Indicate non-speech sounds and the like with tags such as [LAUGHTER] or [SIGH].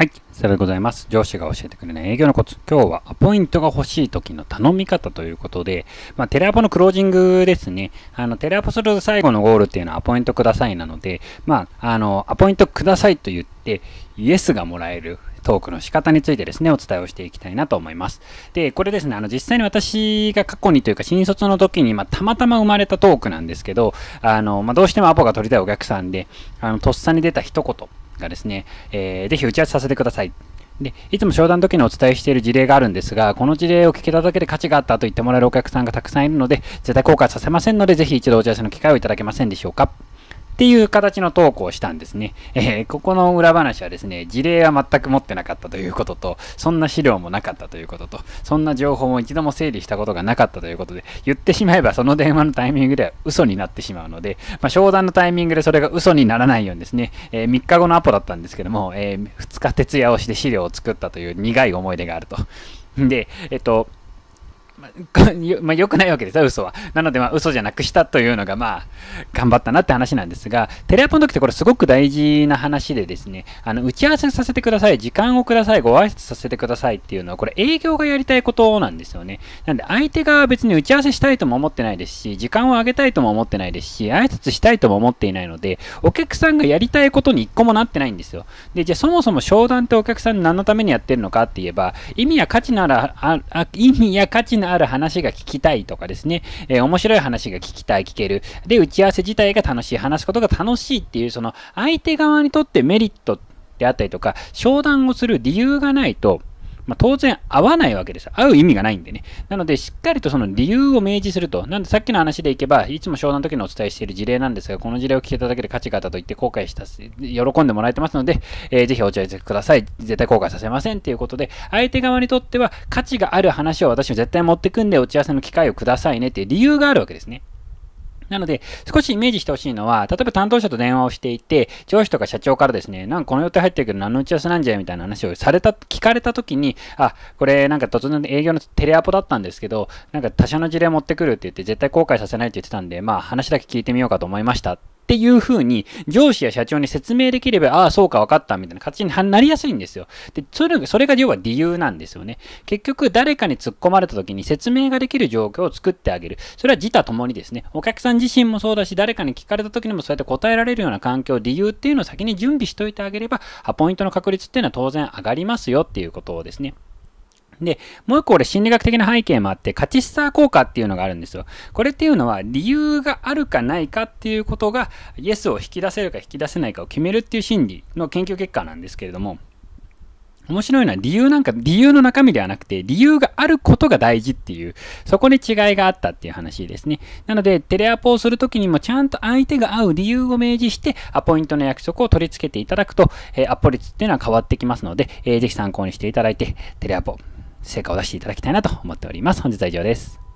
はい。さようございます。上司が教えてくれない営業のコツ。今日はアポイントが欲しい時の頼み方ということで、まあ、テレアポのクロージングですね。あの、テレアポする最後のゴールっていうのはアポイントくださいなので、まあ、あの、アポイントくださいと言って、イエスがもらえるトークの仕方についてですね、お伝えをしていきたいなと思います。で、これですね、あの、実際に私が過去にというか、新卒の時に、まあ、たまたま生まれたトークなんですけど、あの、まあ、どうしてもアポが取りたいお客さんで、あの、とっさに出た一言。がですね、えー、ぜひ打ち合わせさせてください。で、いつも商談の時にお伝えしている事例があるんですが、この事例を聞けただけで価値があったと言ってもらえるお客さんがたくさんいるので、絶対後悔させませんので、ぜひ一度お知らせの機会をいただけませんでしょうか。っていう形の投稿をしたんですね。えー、ここの裏話はですね、事例は全く持ってなかったということと、そんな資料もなかったということと、そんな情報も一度も整理したことがなかったということで、言ってしまえばその電話のタイミングでは嘘になってしまうので、まあ、商談のタイミングでそれが嘘にならないようにですね、えー、3日後のアポだったんですけども、えー、2日徹夜をして資料を作ったという苦い思い出があると。で、えっと、まあ、よ [LAUGHS] くないわけですよ、嘘は。なので、まあ、嘘じゃなくしたというのが、まあ、頑張ったなって話なんですが、テレアポの時ってこれすごく大事な話でですね、あの、打ち合わせさせてください、時間をください、ご挨拶させてくださいっていうのは、これ営業がやりたいことなんですよね。なんで、相手が別に打ち合わせしたいとも思ってないですし、時間をあげたいとも思ってないですし、挨拶したいとも思っていないので、お客さんがやりたいことに一個もなってないんですよ。で、じゃあそもそも商談ってお客さん何のためにやってるのかって言えば、意味や価値なら、あ意味や価値なら、ある話が聞きたいとかですね、えー、面白い話が聞きたい、聞ける。で、打ち合わせ自体が楽しい、話すことが楽しいっていう、その相手側にとってメリットであったりとか、商談をする理由がないと、まあ、当然合わないわけです。合う意味がないんでね。なので、しっかりとその理由を明示すると。なんで、さっきの話でいけば、いつも商談の時にお伝えしている事例なんですが、この事例を聞けただけで価値があったと言って後悔した、喜んでもらえてますので、えー、ぜひお茶してください。絶対後悔させませんということで、相手側にとっては価値がある話を私は絶対持ってくんで、打ち合わせの機会をくださいねっていう理由があるわけですね。なので、少しイメージしてほしいのは、例えば担当者と電話をしていて、上司とか社長からですね、なんかこの予定入ってるけど何の打ち合わせなんじゃみたいな話をされた、聞かれた時に、あ、これなんか突然営業のテレアポだったんですけど、なんか他社の事例持ってくるって言って絶対後悔させないって言ってたんで、まあ話だけ聞いてみようかと思いました。っていう風に、上司や社長に説明できれば、ああ、そうか、分かった、みたいな形になりやすいんですよ。で、それそれが要は理由なんですよね。結局、誰かに突っ込まれた時に説明ができる状況を作ってあげる。それは自他ともにですね、お客さん自身もそうだし、誰かに聞かれた時にもそうやって答えられるような環境、理由っていうのを先に準備しといてあげれば、ポイントの確率っていうのは当然上がりますよっていうことをですね。で、もう一個俺心理学的な背景もあって、カチスター効果っていうのがあるんですよ。これっていうのは理由があるかないかっていうことが、イエスを引き出せるか引き出せないかを決めるっていう心理の研究結果なんですけれども、面白いのは理由なんか、理由の中身ではなくて、理由があることが大事っていう、そこに違いがあったっていう話ですね。なので、テレアポをするときにもちゃんと相手が合う理由を明示して、アポイントの約束を取り付けていただくと、えー、アポ率っていうのは変わってきますので、えー、ぜひ参考にしていただいて、テレアポ成果を出していただきたいなと思っております。本日は以上です。